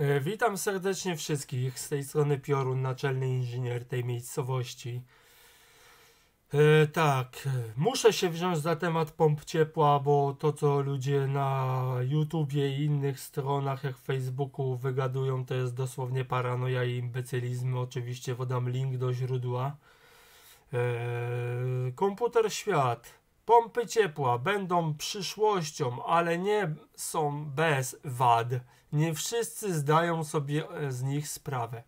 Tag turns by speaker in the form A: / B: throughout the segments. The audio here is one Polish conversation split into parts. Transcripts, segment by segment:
A: E, witam serdecznie wszystkich. Z tej strony Piorun, naczelny inżynier tej miejscowości. E, tak, muszę się wziąć za temat pomp ciepła, bo to co ludzie na YouTubie i innych stronach jak Facebooku wygadują to jest dosłownie paranoja i imbecylizm. Oczywiście podam link do źródła. E, komputer Świat Pompy ciepła będą przyszłością, ale nie są bez wad. Nie wszyscy zdają sobie e, z nich sprawę.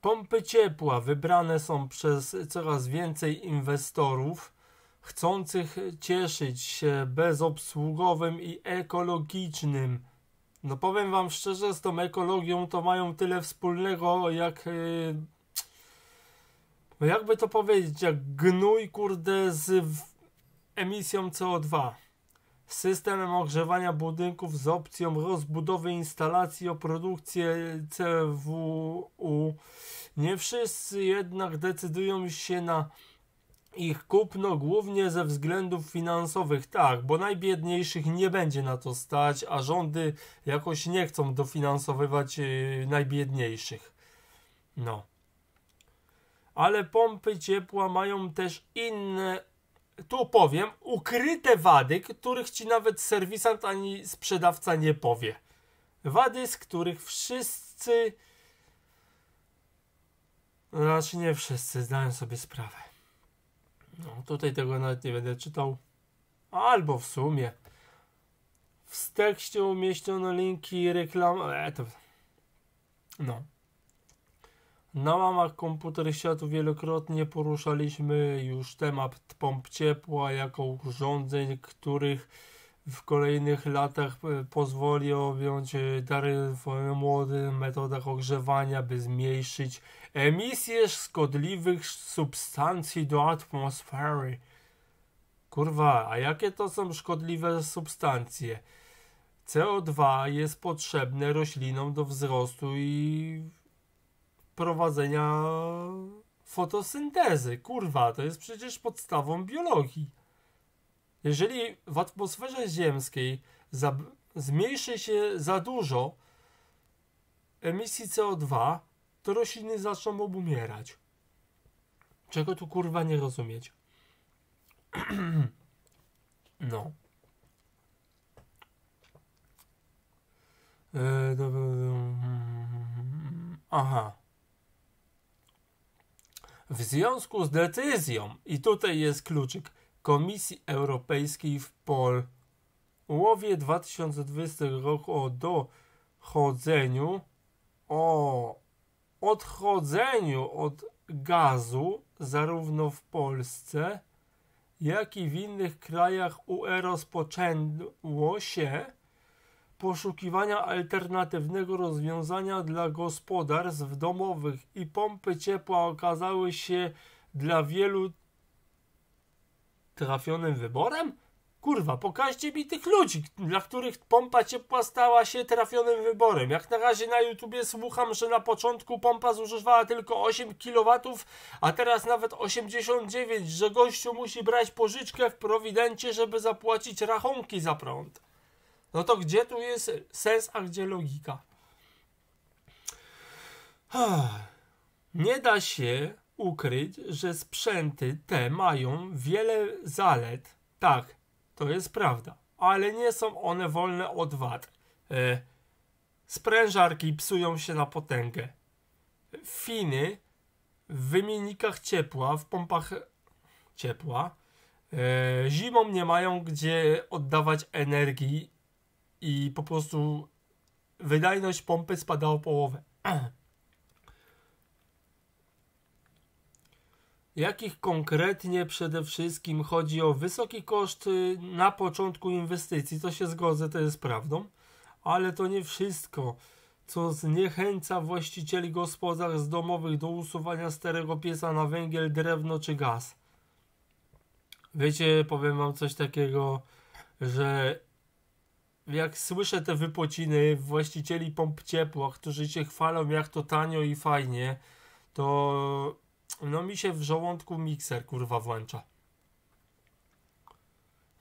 A: Pompy ciepła wybrane są przez coraz więcej inwestorów chcących cieszyć się bezobsługowym i ekologicznym. No powiem wam szczerze, z tą ekologią to mają tyle wspólnego jak e, no jakby to powiedzieć, jak gnój kurde z emisją CO2. Systemem ogrzewania budynków z opcją rozbudowy instalacji o produkcję CWU. Nie wszyscy jednak decydują się na ich kupno głównie ze względów finansowych, tak, bo najbiedniejszych nie będzie na to stać, a rządy jakoś nie chcą dofinansowywać y, najbiedniejszych. No ale pompy ciepła mają też inne, tu powiem, ukryte wady, których ci nawet serwisant ani sprzedawca nie powie. Wady, z których wszyscy, znaczy nie wszyscy zdają sobie sprawę. No, tutaj tego nawet nie będę czytał. Albo w sumie. W tekście umieszczono linki reklam. E, to... No. Na łamach komputer światu wielokrotnie poruszaliśmy już temat pomp ciepła jako urządzeń, których w kolejnych latach e, pozwoli objąć e, dary młodym metodach ogrzewania, by zmniejszyć emisję szkodliwych substancji do atmosfery. Kurwa, a jakie to są szkodliwe substancje? CO2 jest potrzebne roślinom do wzrostu i prowadzenia fotosyntezy. Kurwa, to jest przecież podstawą biologii. Jeżeli w atmosferze ziemskiej za, zmniejszy się za dużo emisji CO2, to rośliny zaczną obumierać. Czego tu kurwa nie rozumieć? no. E, mhm, mhm, mhm, Aha. W związku z decyzją, i tutaj jest kluczyk, Komisji Europejskiej w połowie 2020 roku o dochodzeniu, o odchodzeniu od gazu zarówno w Polsce, jak i w innych krajach UE rozpoczęło się poszukiwania alternatywnego rozwiązania dla gospodarstw domowych i pompy ciepła okazały się dla wielu trafionym wyborem? Kurwa, pokażcie mi tych ludzi, dla których pompa ciepła stała się trafionym wyborem. Jak na razie na YouTubie słucham, że na początku pompa zużywała tylko 8 kW, a teraz nawet 89, że gościu musi brać pożyczkę w prowidencie, żeby zapłacić rachunki za prąd. No to gdzie tu jest sens, a gdzie logika? Nie da się ukryć, że sprzęty te mają wiele zalet. Tak, to jest prawda, ale nie są one wolne od wad. E, sprężarki psują się na potęgę. Finy w wymiennikach ciepła, w pompach ciepła, e, zimą nie mają gdzie oddawać energii i po prostu wydajność pompy spadała o połowę. Jakich konkretnie przede wszystkim chodzi o wysoki koszt na początku inwestycji? To się zgodzę, to jest prawdą, ale to nie wszystko, co zniechęca właścicieli gospodarstw domowych do usuwania starego pieca na węgiel, drewno czy gaz. Wiecie, powiem wam coś takiego, że jak słyszę te wypociny właścicieli pomp ciepła, którzy się chwalą jak to tanio i fajnie, to no mi się w żołądku mikser kurwa włącza.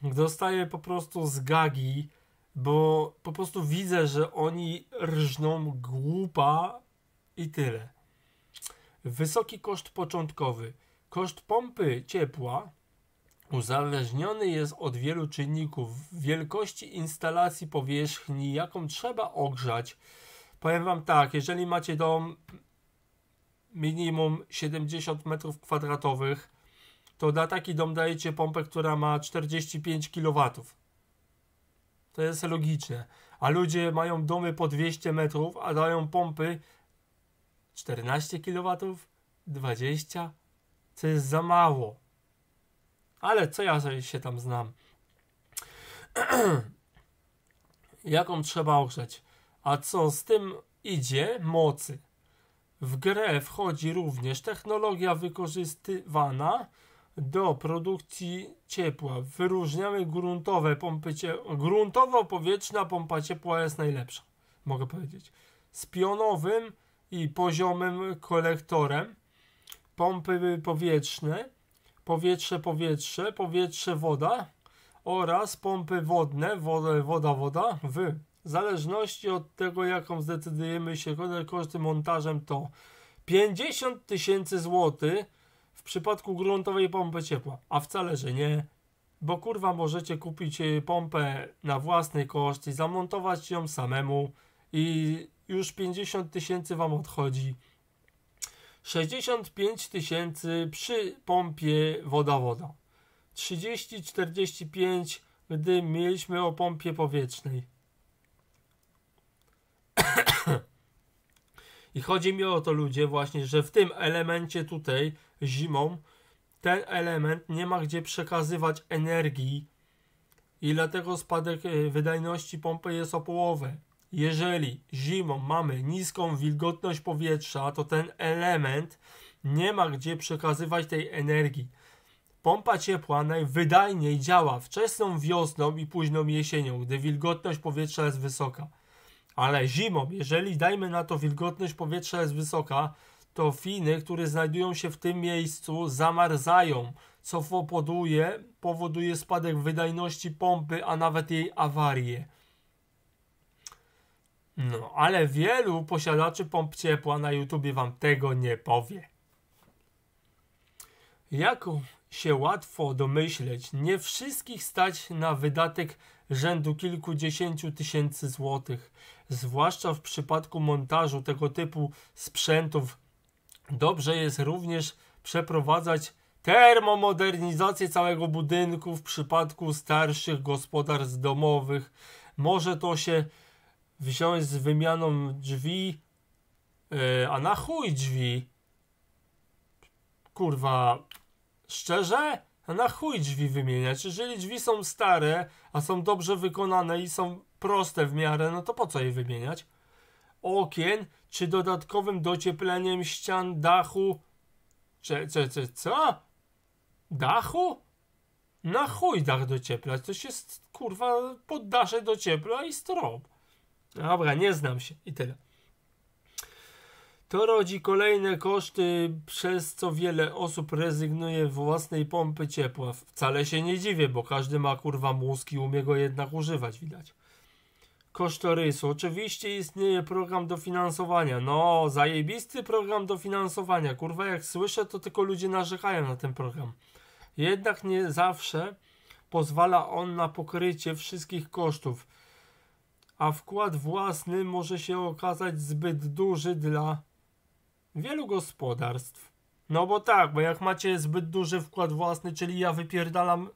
A: Dostaję po prostu zgagi, bo po prostu widzę, że oni rżną głupa i tyle. Wysoki koszt początkowy. Koszt pompy ciepła uzależniony jest od wielu czynników wielkości instalacji powierzchni, jaką trzeba ogrzać. Powiem Wam tak, jeżeli macie dom minimum 70 m2, to na taki dom dajecie pompę, która ma 45 kW. To jest logiczne. A ludzie mają domy po 200 metrów, a dają pompy 14 kW, 20 to jest za mało. Ale co ja się tam znam? Jaką trzeba ogrzeć? A co z tym idzie? Mocy. W grę wchodzi również technologia wykorzystywana do produkcji ciepła. Wyróżniamy gruntowe pompy ciepła. Gruntowo-powietrzna pompa ciepła jest najlepsza, mogę powiedzieć. Z pionowym i poziomym kolektorem pompy powietrzne powietrze, powietrze, powietrze, woda oraz pompy wodne, woda, woda, woda w zależności od tego, jaką zdecydujemy się koszty montażem to 50 tysięcy złotych w przypadku gruntowej pompy ciepła, a wcale, że nie, bo kurwa możecie kupić y, pompę na własny koszt i zamontować ją samemu i już 50 tysięcy wam odchodzi. 65 tysięcy przy pompie woda-woda. 30-45, gdy mieliśmy o pompie powietrznej. I chodzi mi o to ludzie właśnie, że w tym elemencie tutaj zimą ten element nie ma gdzie przekazywać energii i dlatego spadek y, wydajności pompy jest o połowę jeżeli zimą mamy niską wilgotność powietrza, to ten element nie ma gdzie przekazywać tej energii. Pompa ciepła najwydajniej działa wczesną wiosną i późną jesienią, gdy wilgotność powietrza jest wysoka. Ale zimą, jeżeli dajmy na to wilgotność powietrza jest wysoka, to finy, które znajdują się w tym miejscu, zamarzają, co powoduje, powoduje spadek wydajności pompy, a nawet jej awarię. No, ale wielu posiadaczy pomp ciepła na YouTubie wam tego nie powie. Jak się łatwo domyśleć, nie wszystkich stać na wydatek rzędu kilkudziesięciu tysięcy złotych, zwłaszcza w przypadku montażu tego typu sprzętów. Dobrze jest również przeprowadzać termomodernizację całego budynku w przypadku starszych gospodarstw domowych. Może to się wziąć z wymianą drzwi, yy, a na chuj drzwi? Kurwa, szczerze? A na chuj drzwi wymieniać? Jeżeli drzwi są stare, a są dobrze wykonane i są proste w miarę, no to po co je wymieniać? Okien, czy dodatkowym dociepleniem ścian, dachu? Czy, czy, czy co? Dachu? Na chuj dach docieplać, to się kurwa poddasze dociepla i strop. Dobra, nie znam się i tyle. To rodzi kolejne koszty, przez co wiele osób rezygnuje z własnej pompy ciepła. Wcale się nie dziwię, bo każdy ma kurwa mózg i umie go jednak używać, widać. Kosztorysu. Oczywiście istnieje program dofinansowania. No, zajebisty program dofinansowania. Kurwa, jak słyszę, to tylko ludzie narzekają na ten program. Jednak nie zawsze pozwala on na pokrycie wszystkich kosztów a wkład własny może się okazać zbyt duży dla wielu gospodarstw. No bo tak, bo jak macie zbyt duży wkład własny, czyli ja wypierdalam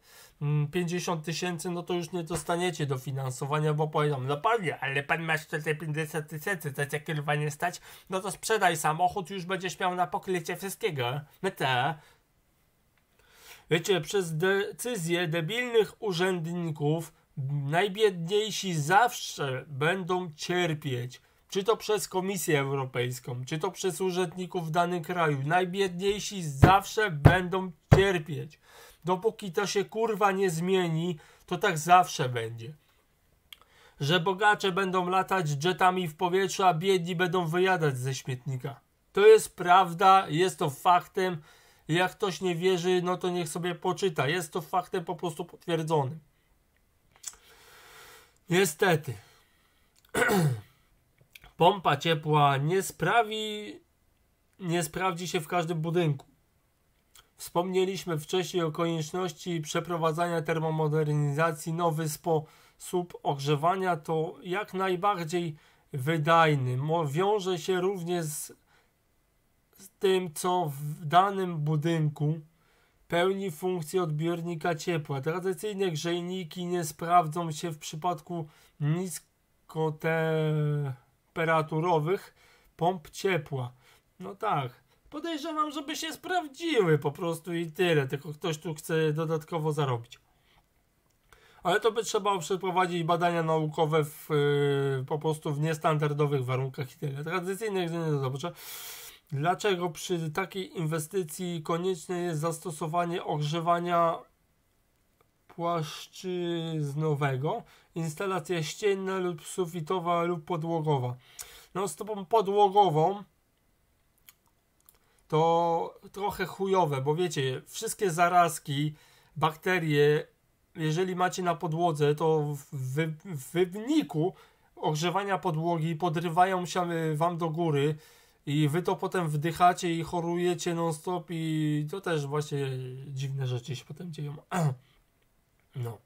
A: 50 mm, tysięcy, no to już nie dostaniecie dofinansowania, bo powiedzą, no panie, ale pan ma 50 tysięcy, to cię kurwa nie stać, no to sprzedaj samochód, już będziesz miał na pokrycie wszystkiego. No te. Wiecie, przez decyzje debilnych urzędników Najbiedniejsi zawsze będą cierpieć, czy to przez Komisję Europejską, czy to przez urzędników w danym kraju. Najbiedniejsi zawsze będą cierpieć. Dopóki to się kurwa nie zmieni, to tak zawsze będzie. Że bogacze będą latać jetami w powietrzu, a biedni będą wyjadać ze śmietnika. To jest prawda, jest to faktem. Jak ktoś nie wierzy, no to niech sobie poczyta. Jest to faktem po prostu potwierdzonym. Niestety. Pompa ciepła nie sprawi, nie sprawdzi się w każdym budynku. Wspomnieliśmy wcześniej o konieczności przeprowadzania termomodernizacji. Nowy sposób ogrzewania to jak najbardziej wydajny. Wiąże się również z, z tym, co w danym budynku pełni funkcję odbiornika ciepła. Tradycyjne grzejniki nie sprawdzą się w przypadku niskotemperaturowych pomp ciepła. No tak, podejrzewam, żeby się sprawdziły po prostu i tyle, tylko ktoś tu chce dodatkowo zarobić. Ale to by trzeba przeprowadzić badania naukowe w, yy, po prostu w niestandardowych warunkach i tyle. Tradycyjne grzejniki, no dobrze. Dlaczego przy takiej inwestycji konieczne jest zastosowanie ogrzewania płaszczyznowego, instalacja ścienna lub sufitowa lub podłogowa? No z tą podłogową to trochę chujowe, bo wiecie, wszystkie zarazki, bakterie, jeżeli macie na podłodze, to w, w wyniku ogrzewania podłogi podrywają się e, wam do góry, i wy to potem wdychacie i chorujecie non-stop i to też właśnie dziwne rzeczy się potem dzieją. No.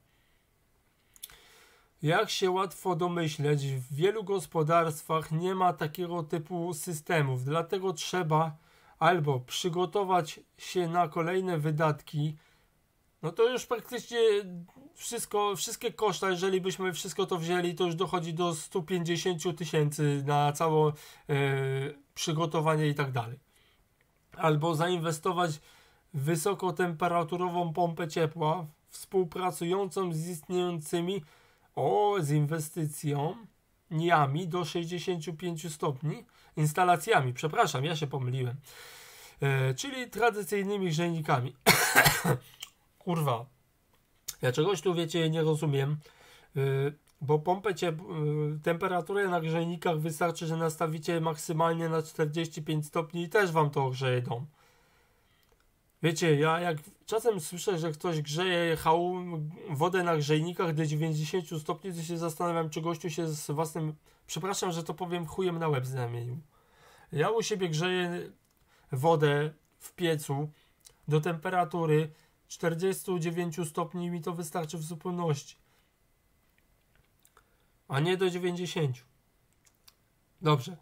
A: Jak się łatwo domyśleć, w wielu gospodarstwach nie ma takiego typu systemów, dlatego trzeba albo przygotować się na kolejne wydatki, no to już praktycznie wszystko, wszystkie koszta, jeżeli byśmy wszystko to wzięli, to już dochodzi do 150 tysięcy na całe e, przygotowanie i tak dalej. Albo zainwestować w wysokotemperaturową pompę ciepła współpracującą z istniejącymi o z inwestycją niami do 65 stopni, instalacjami, przepraszam, ja się pomyliłem, e, czyli tradycyjnymi grzejnikami. Kurwa. Ja czegoś tu wiecie nie rozumiem, y, bo pompę y, temperaturę na grzejnikach wystarczy, że nastawicie maksymalnie na 45 stopni i też wam to ogrzeje dom. Wiecie, ja jak czasem słyszę, że ktoś grzeje hał, wodę na grzejnikach do 90 stopni, to się zastanawiam, czy gościu się z własnym, przepraszam, że to powiem, chujem na łeb znamienił. Ja u siebie grzeję wodę w piecu do temperatury 49 stopni mi to wystarczy w zupełności, a nie do 90. Dobrze.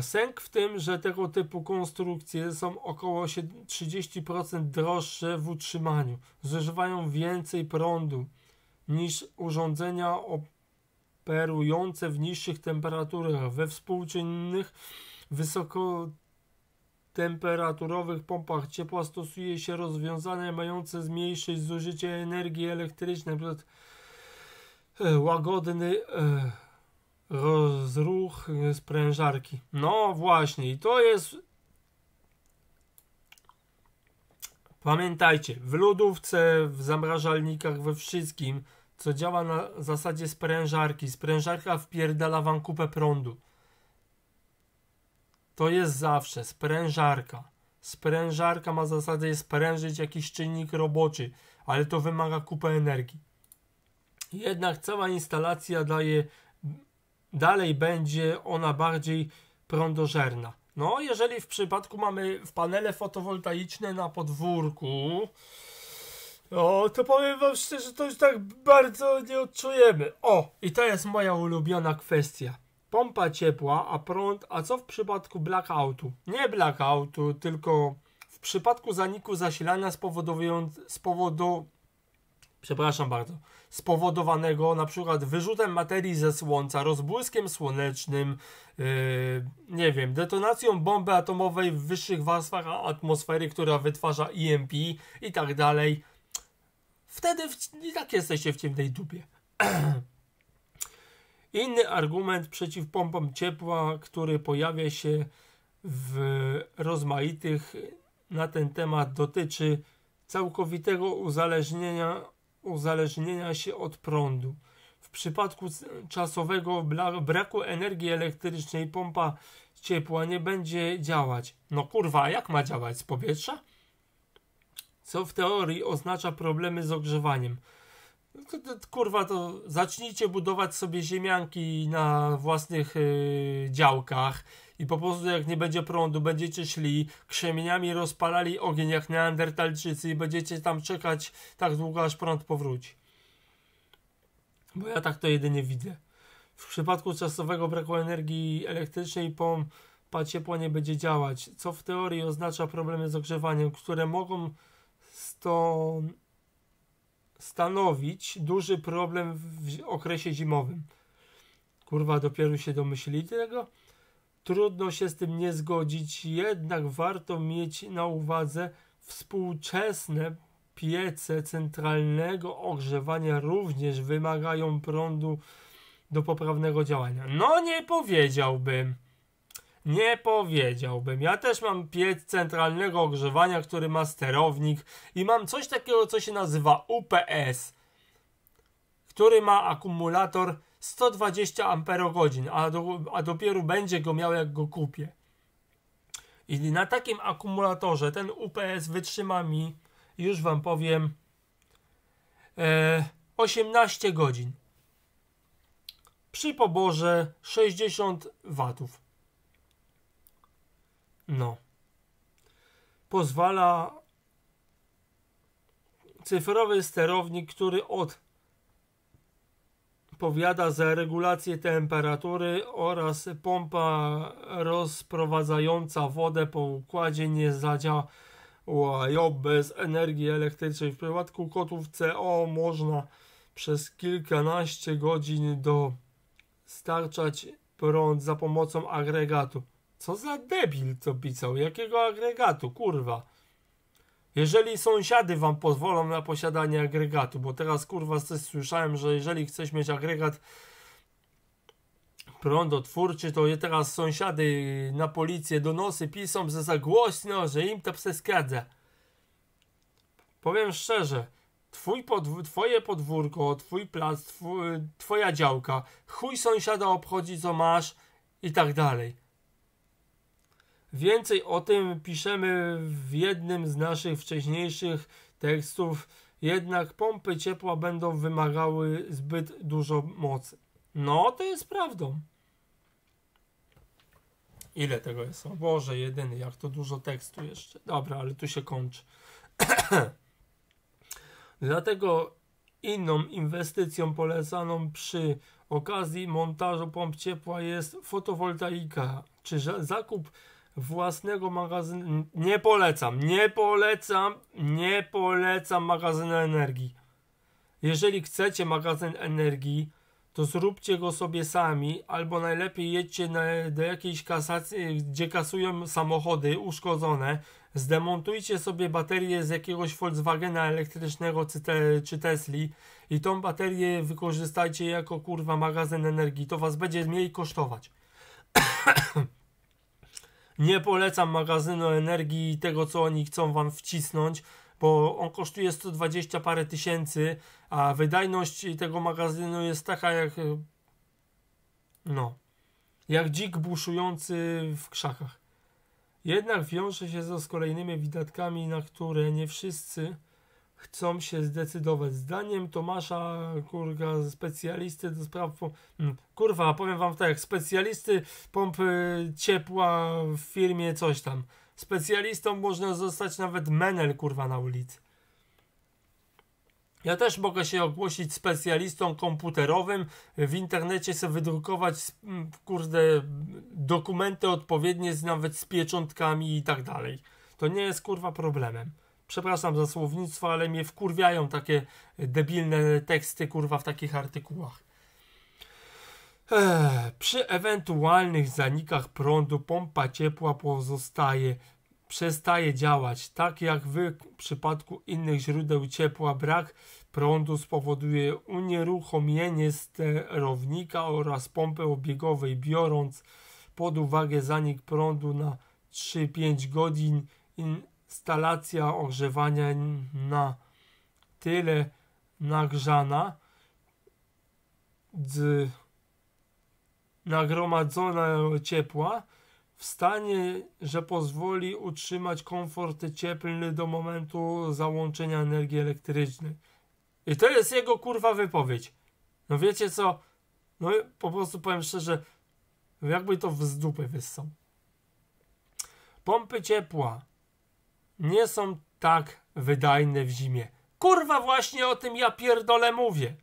A: Sęk w tym, że tego typu konstrukcje są około 30% droższe w utrzymaniu, zużywają więcej prądu niż urządzenia operujące w niższych temperaturach. We współczynnych wysoko temperaturowych pompach ciepła stosuje się rozwiązania mające zmniejszyć zużycie energii elektrycznej, np. E, łagodny e, rozruch sprężarki. No właśnie, i to jest. Pamiętajcie, w lodówce, w zamrażalnikach, we wszystkim, co działa na zasadzie sprężarki. Sprężarka wpierdala wam kupę prądu to jest zawsze sprężarka. Sprężarka ma zasadę sprężyć jakiś czynnik roboczy, ale to wymaga kupy energii. Jednak cała instalacja daje, dalej będzie ona bardziej prądożerna. No, jeżeli w przypadku mamy w panele fotowoltaiczne na podwórku, no, to powiem wam szczerze, to już tak bardzo nie odczujemy. O, i to jest moja ulubiona kwestia pompa ciepła, a prąd, a co w przypadku blackoutu? Nie blackoutu, tylko w przypadku zaniku zasilania spowodowując, przepraszam bardzo, spowodowanego na przykład wyrzutem materii ze słońca, rozbłyskiem słonecznym, yy, nie wiem, detonacją bomby atomowej w wyższych warstwach atmosfery, która wytwarza EMP i tak dalej. Wtedy w, i tak jesteście w ciemnej dupie. Inny argument przeciw pompom ciepła, który pojawia się w rozmaitych na ten temat dotyczy całkowitego uzależnienia, uzależnienia się od prądu. W przypadku czasowego braku energii elektrycznej pompa ciepła nie będzie działać. No kurwa, jak ma działać z powietrza? Co w teorii oznacza problemy z ogrzewaniem. Kurwa, to zacznijcie budować sobie ziemianki na własnych yy, działkach i po prostu jak nie będzie prądu, będziecie szli, krzemieniami rozpalali ogień jak neandertalczycy i będziecie tam czekać tak długo, aż prąd powróci. Bo ja tak to jedynie widzę. W przypadku czasowego braku energii elektrycznej pompa ciepła nie będzie działać, co w teorii oznacza problemy z ogrzewaniem, które mogą stąd stanowić duży problem w okresie zimowym. Kurwa, dopiero się domyślili tego? Trudno się z tym nie zgodzić, jednak warto mieć na uwadze współczesne piece centralnego ogrzewania również wymagają prądu do poprawnego działania. No nie powiedziałbym. Nie powiedziałbym. Ja też mam piec centralnego ogrzewania, który ma sterownik i mam coś takiego, co się nazywa UPS, który ma akumulator 120 amperogodzin, a, do, a dopiero będzie go miał, jak go kupię. I na takim akumulatorze ten UPS wytrzyma mi, już Wam powiem, 18 e, godzin. Przy poborze 60 watów. No. Pozwala cyfrowy sterownik, który odpowiada za regulację temperatury oraz pompa rozprowadzająca wodę po układzie nie zadziałają bez energii elektrycznej. W przypadku kotów CO można przez kilkanaście godzin dostarczać prąd za pomocą agregatu. Co za debil to pisał? Jakiego agregatu? Kurwa. Jeżeli sąsiady wam pozwolą na posiadanie agregatu, bo teraz kurwa coś słyszałem, że jeżeli chcesz mieć agregat prądotwórczy, to je teraz sąsiady na policję donosy pisą, że za głośno, że im to przeszkadza. Powiem szczerze, twój podw twoje podwórko, twój plac, tw twoja działka, chuj sąsiada obchodzi co masz i tak dalej. Więcej o tym piszemy w jednym z naszych wcześniejszych tekstów, jednak pompy ciepła będą wymagały zbyt dużo mocy. No, to jest prawdą. Ile tego jest? O Boże, jedyny, jak to dużo tekstu jeszcze. Dobra, ale tu się kończy. Dlatego inną inwestycją polecaną przy okazji montażu pomp ciepła jest fotowoltaika, czy zakup własnego magazynu. Nie polecam, nie polecam, nie polecam magazynu energii. Jeżeli chcecie magazyn energii, to zróbcie go sobie sami, albo najlepiej jedźcie na, do jakiejś kasacji, y, gdzie kasują samochody uszkodzone, zdemontujcie sobie baterię z jakiegoś Volkswagena elektrycznego czy, te, czy Tesli i tą baterię wykorzystajcie jako kurwa magazyn energii, to was będzie mniej kosztować. Nie polecam magazynu energii i tego, co oni chcą wam wcisnąć, bo on kosztuje 120 parę tysięcy, a wydajność tego magazynu jest taka jak. E, no. Jak dzik buszujący w krzakach. Jednak wiąże się to z kolejnymi wydatkami, na które nie wszyscy chcą się zdecydować. Zdaniem Tomasza, kurwa, specjalisty do spraw... Hmm, kurwa, powiem wam tak, specjalisty pompy ciepła w firmie coś tam. Specjalistą można zostać nawet menel, kurwa, na ulicy. Ja też mogę się ogłosić specjalistą komputerowym, w internecie sobie wydrukować, hmm, kurde, dokumenty odpowiednie, nawet z pieczątkami i tak dalej. To nie jest, kurwa, problemem przepraszam za słownictwo, ale mnie wkurwiają takie debilne teksty, kurwa, w takich artykułach. Eee, przy ewentualnych zanikach prądu pompa ciepła pozostaje, przestaje działać, tak jak w przypadku innych źródeł ciepła brak prądu spowoduje unieruchomienie sterownika oraz pompy obiegowej, biorąc pod uwagę zanik prądu na 3-5 godzin instalacja ogrzewania na tyle nagrzana, z nagromadzonego ciepła w stanie, że pozwoli utrzymać komfort cieplny do momentu załączenia energii elektrycznej. I to jest jego kurwa wypowiedź. No wiecie co? No po prostu powiem szczerze, jakby to w zdupę wyssał. Pompy ciepła nie są tak wydajne w zimie. Kurwa, właśnie o tym ja pierdolę mówię.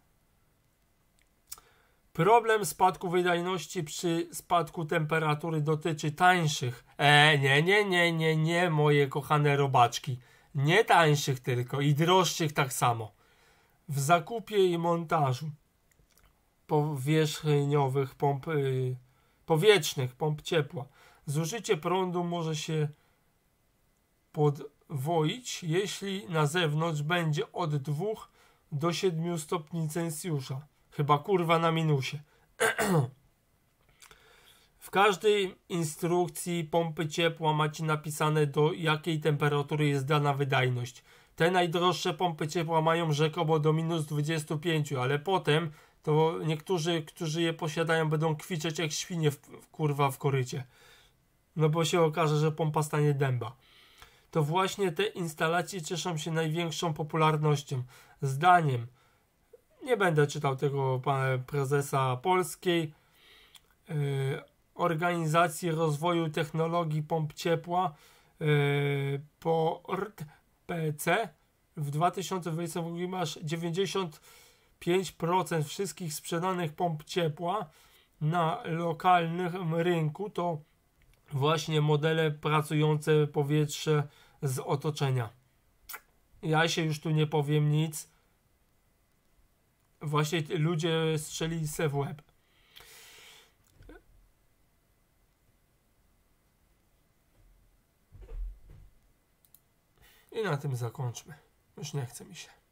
A: Problem spadku wydajności przy spadku temperatury dotyczy tańszych. E, nie, nie, nie, nie, nie, moje kochane robaczki. Nie tańszych tylko i droższych tak samo. W zakupie i montażu powierzchniowych pomp, y, powietrznych pomp ciepła zużycie prądu może się podwoić, jeśli na zewnątrz będzie od 2 do 7 stopni Celsjusza. Chyba kurwa na minusie. w każdej instrukcji pompy ciepła macie napisane do jakiej temperatury jest dana wydajność. Te najdroższe pompy ciepła mają rzekomo do minus 25, ale potem to niektórzy, którzy je posiadają, będą kwiczeć jak świnie w, kurwa w korycie. No bo się okaże, że pompa stanie dęba to właśnie te instalacje cieszą się największą popularnością. Zdaniem, nie będę czytał tego pana prezesa polskiej, yy, Organizacji Rozwoju Technologii Pomp Ciepła, yy, e, PORT PC, w 2022 aż 95% wszystkich sprzedanych pomp ciepła na lokalnym rynku to właśnie modele pracujące powietrze z otoczenia. Ja się już tu nie powiem nic. Właśnie ludzie strzeli se w łeb. I na tym zakończmy. Już nie chce mi się.